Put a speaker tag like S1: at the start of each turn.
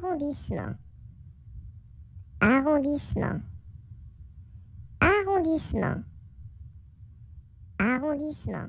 S1: arrondissement, arrondissement, arrondissement, arrondissement.